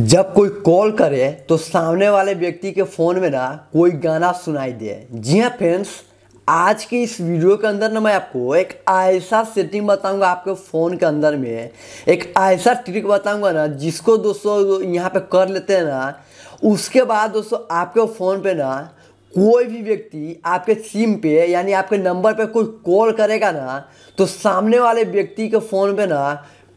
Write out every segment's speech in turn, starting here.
जब कोई कॉल करे तो सामने वाले व्यक्ति के फ़ोन में ना कोई गाना सुनाई दे जी हाँ फ्रेंड्स आज के इस वीडियो के अंदर ना मैं आपको एक ऐसा सेटिंग बताऊंगा आपके फ़ोन के अंदर में एक ऐसा ट्रिक बताऊंगा ना जिसको दोस्तों यहाँ पे कर लेते हैं ना उसके बाद दोस्तों आपके फ़ोन पे ना कोई भी व्यक्ति आपके सिम पे यानी आपके नंबर पे कोई कॉल करेगा ना तो सामने वाले व्यक्ति के फ़ोन पे ना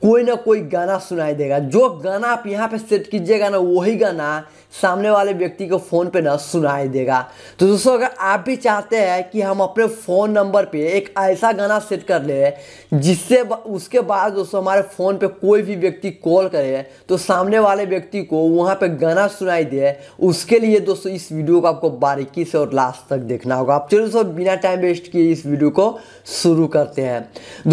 कोई ना कोई गाना सुनाई देगा जो गाना आप यहाँ पे सेट कीजिएगा ना वही गाना सामने वाले व्यक्ति को फ़ोन पे ना सुनाई देगा तो दोस्तों अगर आप भी चाहते हैं कि हम अपने फ़ोन नंबर पे एक ऐसा गाना सेट कर ले जिससे उसके बाद दोस्तों हमारे फ़ोन पे कोई भी व्यक्ति कॉल करे तो सामने वाले व्यक्ति को वहाँ पे गाना सुनाई दे उसके लिए दोस्तों इस वीडियो को आपको बारीकी से और लास्ट तक देखना होगा आप चलो दोस्तों बिना टाइम वेस्ट किए इस वीडियो को शुरू करते हैं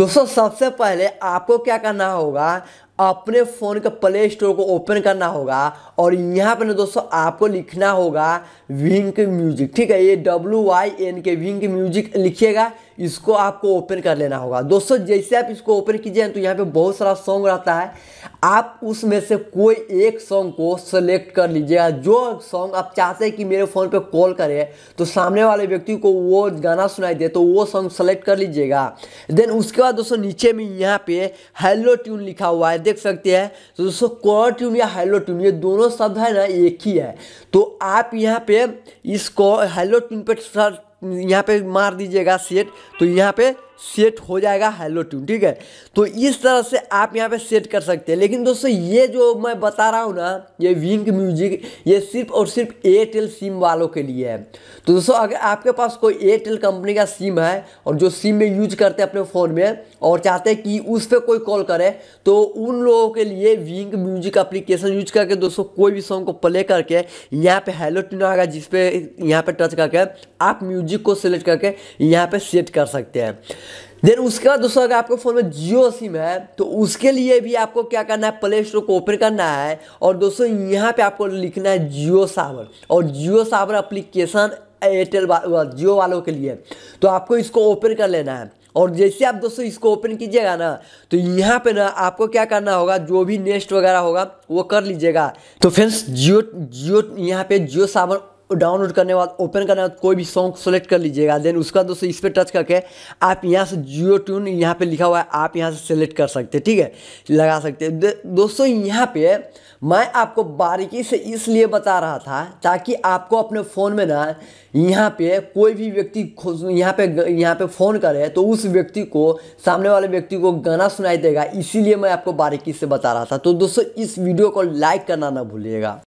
दोस्तों सबसे पहले आपको क्या करना होगा होगा अपने फ़ोन का प्ले स्टोर को ओपन करना होगा और यहाँ पर ना दोस्तों आपको लिखना होगा विंक म्यूजिक ठीक है ये डब्ल्यू वाई एन के विंक म्यूजिक लिखिएगा इसको आपको ओपन कर लेना होगा दोस्तों जैसे आप इसको ओपन कीजिए तो यहाँ पे बहुत सारा सॉन्ग रहता है आप उसमें से कोई एक सॉन्ग को सेलेक्ट कर लीजिएगा जो सॉन्ग आप चाहते हैं कि मेरे फ़ोन पर कॉल करे तो सामने वाले व्यक्ति को वो गाना सुनाई दे तो वो सॉन्ग सेलेक्ट कर लीजिएगा देन उसके बाद दोस्तों नीचे में यहाँ पे हेलो ट्यून लिखा हुआ है देख सकते हैं तो दोस्तों कॉर्ड ट्यून या हेलो ट्यून ये दोनों शब्द है ना एक ही है तो आप यहाँ पे इस हेलो ट्यून पे यहाँ पे मार दीजिएगा सेट तो यहाँ पे सेट हो जाएगा हेलो ट्यून ठीक है तो इस तरह से आप यहाँ पे सेट कर सकते हैं लेकिन दोस्तों ये जो मैं बता रहा हूँ ना ये विंक म्यूजिक ये सिर्फ और सिर्फ एयरटेल सिम वालों के लिए है तो दोस्तों अगर आपके पास कोई एयरटेल कंपनी का सिम है और जो सिम में यूज करते हैं अपने फ़ोन में और चाहते हैं कि उस पर कोई कॉल करे तो उन लोगों के लिए विंक म्यूजिक अप्लीकेशन यूज करके दोस्तों कोई भी सॉन्ग को प्ले करके यहाँ पर हेलो ट्यून आएगा जिसपे यहाँ पर टच करके आप म्यूजिक को सिलेक्ट करके यहाँ पर सेट कर सकते हैं देन उसके बाद दोस्तों अगर आपके फ़ोन में जियो सिम है तो उसके लिए भी आपको क्या करना है प्ले स्टोर को ओपन करना है और दोस्तों यहाँ पे आपको लिखना है जियो सावर और जियो सावर अप्लीकेशन एयरटेल जियो वालों के लिए तो आपको इसको ओपन कर लेना है और जैसे आप दोस्तों इसको ओपन कीजिएगा ना तो यहाँ पे ना आपको क्या करना होगा जो भी नेस्ट वगैरह होगा वो कर लीजिएगा तो फ्रेंड्स जियो जियो यहाँ पे जियो सावर डाउनलोड करने के बाद ओपन करने के बाद कोई भी सॉन्ग सेलेक्ट कर लीजिएगा देन उसका दोस्तों इस पर टच करके आप यहाँ से जियो ट्यून यहाँ पे लिखा हुआ है आप यहाँ से सेलेक्ट कर सकते हैं ठीक है लगा सकते दोस्तों यहाँ पे मैं आपको बारीकी से इसलिए बता रहा था ताकि आपको अपने फ़ोन में ना यहाँ पे कोई भी व्यक्ति यहाँ पे यहाँ पे फ़ोन करे तो उस व्यक्ति को सामने वाले व्यक्ति को गाना सुनाई देगा इसीलिए मैं आपको बारीकी से बता रहा था तो दोस्तों इस वीडियो को लाइक करना ना भूलिएगा